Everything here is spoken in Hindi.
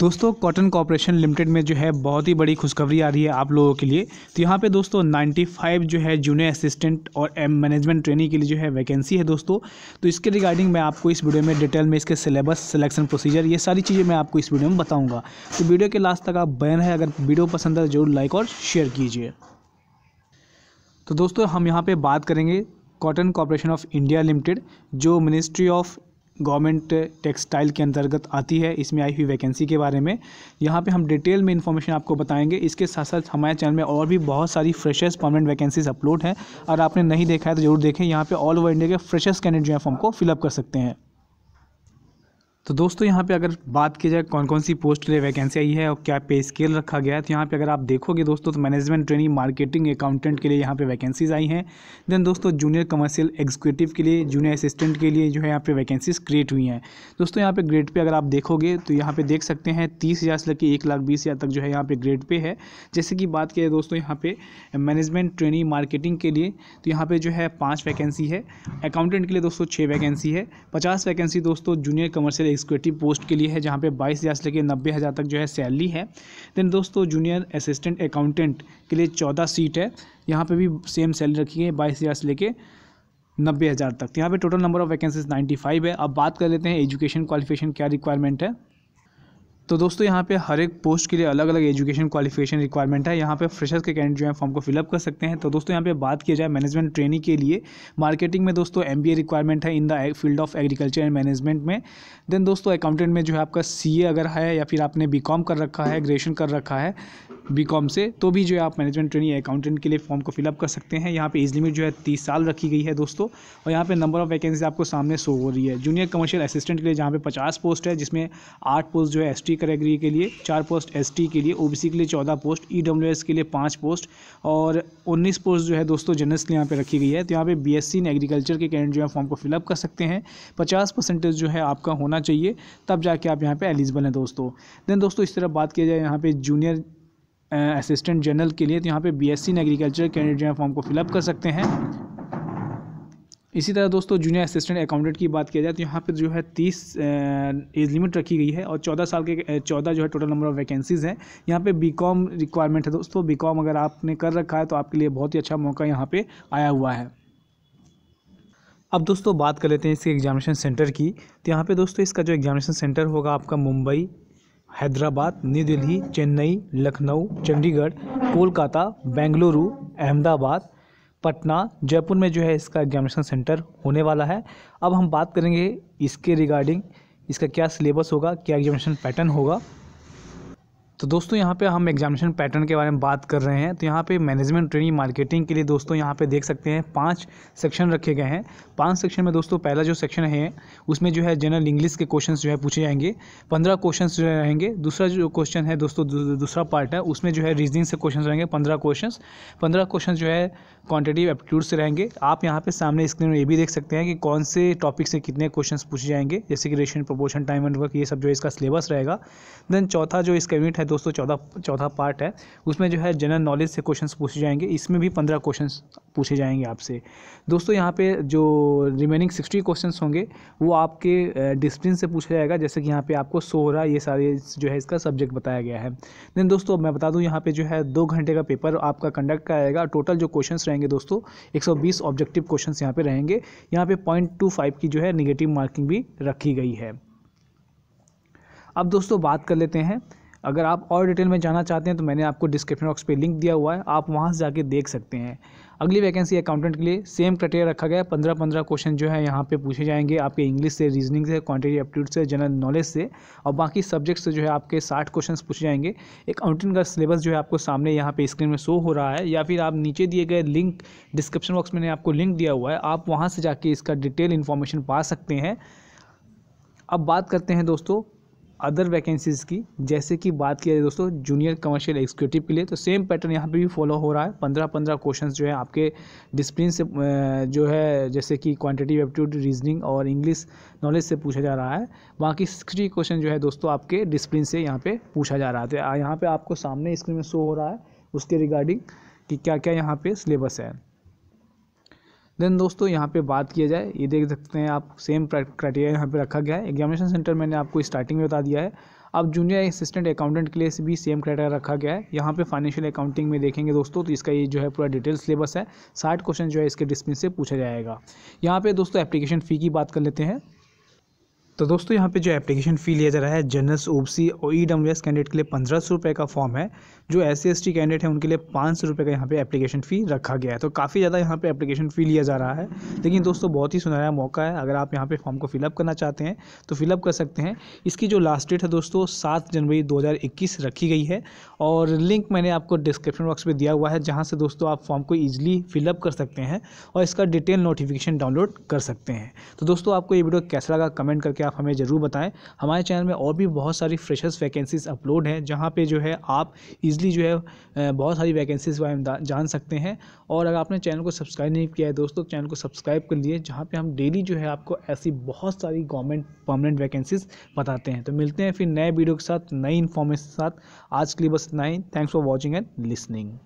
दोस्तों कॉटन कॉरपोरेशन लिमिटेड में जो है बहुत ही बड़ी खुशखबरी आ रही है आप लोगों के लिए तो यहाँ पे दोस्तों 95 जो है जूनियर असिस्टेंट और एम मैनेजमेंट ट्रेनिंग के लिए जो है वैकेंसी है दोस्तों तो इसके रिगार्डिंग मैं आपको इस वीडियो में डिटेल में इसके सिलेबस सिलेक्शन प्रोसीजर ये सारी चीज़ें मैं आपको इस वीडियो में बताऊँगा तो वीडियो के लास्ट तक आप बैन है अगर वीडियो पसंद है तो जरूर लाइक और शेयर कीजिए तो दोस्तों हम यहाँ पर बात करेंगे cotton corporation of India limited जो मिनिस्ट्री ऑफ गवर्नमेंट टेक्सटाइल के अंतर्गत आती है इसमें आई हुई वैकेंसी के बारे में यहाँ पे हम डिटेल में इन्फॉर्मेशन आपको बताएंगे इसके साथ साथ हमारे चैनल में और भी बहुत सारी फ्रेशर्स परमानेंट वैकेंसीज अपलोड हैं और आपने नहीं देखा है तो जरूर देखें यहाँ पे ऑल ओवर इंडिया के फ्रेशर्स कैंडिडेट जो है फॉर्म को फिलअप कर सकते हैं तो दोस्तों यहाँ पे अगर बात की जाए कौन कौन सी पोस्ट के लिए वैकेंसी आई है और क्या पे स्केल रखा गया है तो यहाँ पे अगर आप देखोगे दोस्तों तो मैनेजमेंट ट्रेनिंग मार्केटिंग अकाउंटेंट के लिए यहाँ पे वैकेंसीज आई हैं देन दोस्तों जूनियर कमर्शियल एग्जीक्यूटिव के लिए जूनियर असिस्टेंट के लिए जो है यहाँ पे वैकेंसीज क्रिएट हुई हैं दोस्तों यहाँ पर ग्रेड पे अगर आप देखोगे तो यहाँ पर देख सकते हैं तीस हज़ार से लेकर एक लाख बीस हज़ार तक जो है यहाँ पर ग्रेड पे है जैसे कि बात की दोस्तों यहाँ पर मैनेजमेंट ट्रेनिंग मार्केटिंग के लिए तो यहाँ पर जो है पाँच वैकेंसी है अकाउंटेंट के लिए दोस्तों छः वैकेंसी है पचास वैकेंसी दोस्तों जूनियर कमर्शियल एग्जीक्यूटिव पोस्ट के लिए है जहाँ पे बाईस हज़ार से लेकर नब्बे हज़ार तक जो है सैलरी है देन दोस्तों जूनियर असिस्टेंट अकाउंटेंट के लिए चौदह सीट है यहाँ पे भी सेम सैलरी रखी है बाईस हज़ार से लेकर नब्बे हज़ार तक तो यहाँ पर total number of vacancies ninety five है अब बात कर लेते हैं एजुकेशन क्वालिफिकेशन क्या रिक्वायरमेंट है तो दोस्तों यहाँ पे हर एक पोस्ट के लिए अलग अलग एजुकेशन क्वालिफिकेशन रिक्वायरमेंट है यहाँ पे फ्रेशर्स के कैंडिडेट जो है फॉर्म को फिलअप कर सकते हैं तो दोस्तों यहाँ पे बात किया जाए मैनेजमेंट ट्रेनिंग के लिए मार्केटिंग में दोस्तों एम रिक्वायरमेंट है in the field of agriculture and management में देन दोस्तों अकाउंटेंट में जो है आपका सी अगर है या फिर आपने बी कर रखा है ग्रेजुएशन कर रखा है बी से तो भी जो है आप मैनेजमेंट ट्रेनिंग अकाउंटेंट के लिए फॉर्म को फिलअप कर सकते हैं यहाँ पर एज लिमिट जो है तीस साल रखी गई है दोस्तों और यहाँ पर नंबर ऑफ वैकेंसी आपको सामने शो हो रही है जूनियर कमर्शियल असिस्टेंट के लिए जहाँ पे पचास पोस्ट है जिसमें आठ पोस्ट जो है एस कैटेगरी के लिए चार पोस्ट एसटी के लिए ओबीसी के लिए चौदह पोस्ट ईडब्ल्यूएस e के लिए पाँच पोस्ट और उन्नीस पोस्ट जो है दोस्तों जनरल्स के यहाँ पर रखी गई है तो यहाँ पर बी इन एग्रीकल्चर के कैंडिडेट जो है फॉर्म को फिलअप कर सकते हैं पचास परसेंटेज जो है आपका होना चाहिए तब जाके आप यहाँ पर एलिजिबल हैं दोस्तों देन दोस्तों इस तरह बात किया जाए यहाँ पर जूनियर असिस्टेंट जनरल के लिए तो यहाँ पे बीएससी इन एग्रीकल्चर कैंडिडेट जो है फॉर्म को फिलअप कर सकते हैं इसी तरह दोस्तों जूनियर असिस्टेंट अकाउंटेंट की बात किया जाए तो यहाँ पर जो है तीस एज लिमिट रखी गई है और चौदह साल के चौदह जो है टोटल नंबर ऑफ़ वैकेंसीज़ हैं यहाँ पे बीकॉम रिक्वायरमेंट है दोस्तों बीकॉम अगर आपने कर रखा है तो आपके लिए बहुत ही अच्छा मौका यहाँ पे आया हुआ है अब दोस्तों बात कर लेते हैं इसके एग्जामिनेशन सेंटर की तो यहाँ पर दोस्तों इसका जो एग्जामिनेशन सेंटर होगा आपका मुंबई हैदराबाद न्यू दिल्ली चेन्नई लखनऊ चंडीगढ़ कोलकाता बेंगलुरु अहमदाबाद पटना जयपुर में जो है इसका एग्जामिनेशन सेंटर होने वाला है अब हम बात करेंगे इसके रिगार्डिंग इसका क्या सिलेबस होगा क्या एग्जामिनेशन पैटर्न होगा तो दोस्तों यहाँ पे हम एग्जामिनेशन पैटर्न के बारे में बात कर रहे हैं तो यहाँ पे मैनेजमेंट ट्रेनिंग मार्केटिंग के लिए दोस्तों यहाँ पे देख सकते हैं पांच सेक्शन रखे गए हैं पांच सेक्शन में दोस्तों पहला जो सेक्शन है उसमें जो है जनरल इंग्लिश के क्वेश्चन जो है पूछे जाएंगे पंद्रह क्वेश्चन जो रहेंगे दूसरा जो क्वेश्चन है दोस्तों दूसरा पार्ट है उसमें जो है रीजनिंग से क्वेश्चन रहेंगे पंद्रह क्वेश्चन पंद्रह क्वेश्चन जो है क्वान्टिटिव एप्टीट्यूड से रहेंगे आप यहाँ पर सामने स्क्रीन में ये भी देख सकते हैं कि कौन से टॉपिक से कितने क्वेश्चन पूछे जाएंगे जैसे कि रेशन प्रपोर्शन टाइम एंड वर्क ये सब जो इसका सिलेबस रहेगा देन चौथा जो इसका यूनिट है दोस्तों चौदह चौथा पार्ट है उसमें जो है जनरल नॉलेज से क्वेश्चंस पूछे जाएंगे इसमें भी पंद्रह क्वेश्चंस पूछे जाएंगे आपसे दोस्तों यहाँ पे जो रिमेनिंग सिक्सटी क्वेश्चंस होंगे वो आपके डिसप्लिन से पूछा जाएगा जैसे कि यहाँ पे आपको सोहरा ये सारे जो है इसका सब्जेक्ट बताया गया है देन दोस्तों मैं बता दूँ यहाँ पर जो है दो घंटे का पेपर आपका कंडक्ट कराएगा टोटल जो क्वेश्चन रहेंगे दोस्तों एक ऑब्जेक्टिव क्वेश्चन यहाँ पर रहेंगे यहाँ पर पॉइंट की जो है निगेटिव मार्किंग भी रखी गई है अब दोस्तों बात कर लेते हैं अगर आप और डिटेल में जाना चाहते हैं तो मैंने आपको डिस्क्रिप्शन बॉक्स पे लिंक दिया हुआ है आप वहाँ से जाके देख सकते हैं अगली वैकेंसी अकाउंटेंट के लिए सेम क्राइटेरिया रखा गया है पंद्रह पंद्रह क्वेश्चन जो है यहाँ पे पूछे जाएंगे आपके इंग्लिश से रीजनिंग से क्वांटिटी एप्टीट्यूड से जनरल नॉलेज से और बाकी सब्जेक्ट से जो है आपके साठ क्वेश्चन पूछे जाएंगे अकाउंटेंट का सिलेबस जो है आपको सामने यहाँ पे स्क्रीन में शो हो रहा है या फिर आप नीचे दिए गए लिंक डिस्क्रिप्शन बॉक्स में आपको लिंक दिया हुआ है आप वहाँ से जाके इसका डिटेल इन्फॉर्मेशन पा सकते हैं अब बात करते हैं दोस्तों अदर वैकेंसीज़ की जैसे कि बात किया जाए दोस्तों जूनियर कमर्शियल एग्जीक्यूटिव के लिए तो सेम पैटर्न यहाँ पे भी फॉलो हो रहा है पंद्रह पंद्रह क्वेश्चंस जो है आपके डिसप्लिन से जो है जैसे कि क्वांटिटिव एप्टीट्यूड रीजनिंग और इंग्लिश नॉलेज से पूछा जा रहा है बाकी सिक्सटी क्वेश्चन जो है दोस्तों आपके डिसप्लिन से यहाँ पर पूछा जा रहा था तो यहाँ पर आपको सामने स्क्रीन में शो हो रहा है उसके रिगार्डिंग कि क्या क्या यहाँ पर सिलेबस है देन दोस्तों यहाँ पे बात किया जाए ये देख सकते हैं आप सेम क्राइटेरिया यहाँ पे रखा गया है एग्जामिनेशन सेंटर मैंने आपको स्टार्टिंग में बता दिया है अब जूनियर असिस्टेंट अकाउंटेंट के लिए भी सेम क्राइटेरिया रखा गया है यहाँ पे फाइनेंशियल अकाउंटिंग में देखेंगे दोस्तों तो इसका ये जो है पूरा डिटेल सिलेबस है साठ क्वेश्चन जो है इसके डिस्प्ले से पूछा जाएगा यहाँ पर दोस्तों एप्लीकेशन फ़ी की बात कर लेते हैं तो दोस्तों यहाँ पे जो एप्लीकेशन फ़ी लिया जा रहा है जनरल ओ सी और ई डब्ल्यू एस कैंडिडेट के लिए पंद्रह सौ रुपये का फॉर्म है जो S C S T candidate है उनके लिए पाँच सौ रुपये का यहाँ पे एप्लीकेशन फ़ी रखा गया है तो काफ़ी ज़्यादा यहाँ पे एप्लीकेशन फ़ी लिया जा रहा है लेकिन दोस्तों बहुत ही सुनहरा मौका है अगर आप यहाँ पर फॉर्म को फिलअप करना चाहते हैं तो फिलअप कर सकते हैं इसकी जो लास्ट डेट है दोस्तों सात जनवरी दो हज़ार इक्कीस रखी गई है और लिंक मैंने आपको डिस्क्रिप्शन बॉक्स में दिया हुआ है जहाँ से दोस्तों आप फॉर्म को ईजिली फिलअप कर सकते हैं और इसका डिटेल नोटिफिकेशन डाउनलोड कर सकते हैं तो दोस्तों आपको ये वीडियो कैसा लगा कमेंट करके आप हमें ज़रूर बताएं हमारे चैनल में और भी बहुत सारी फ्रेशर्स वैकेंसीज अपलोड हैं जहाँ पे जो है आप इजीली जो है बहुत सारी वैकेंसीज के बारे में जान सकते हैं और अगर आपने चैनल को सब्सक्राइब नहीं किया है दोस्तों चैनल को सब्सक्राइब कर लिए जहाँ पर हम डेली जो है आपको ऐसी बहुत सारी गवर्नमेंट परमानेंट वैकेंसीज बताते हैं तो मिलते हैं फिर नए वीडियो के साथ नई इन्फॉर्मेशन के साथ आज के लिए बस इतना ही thanks for watching and listening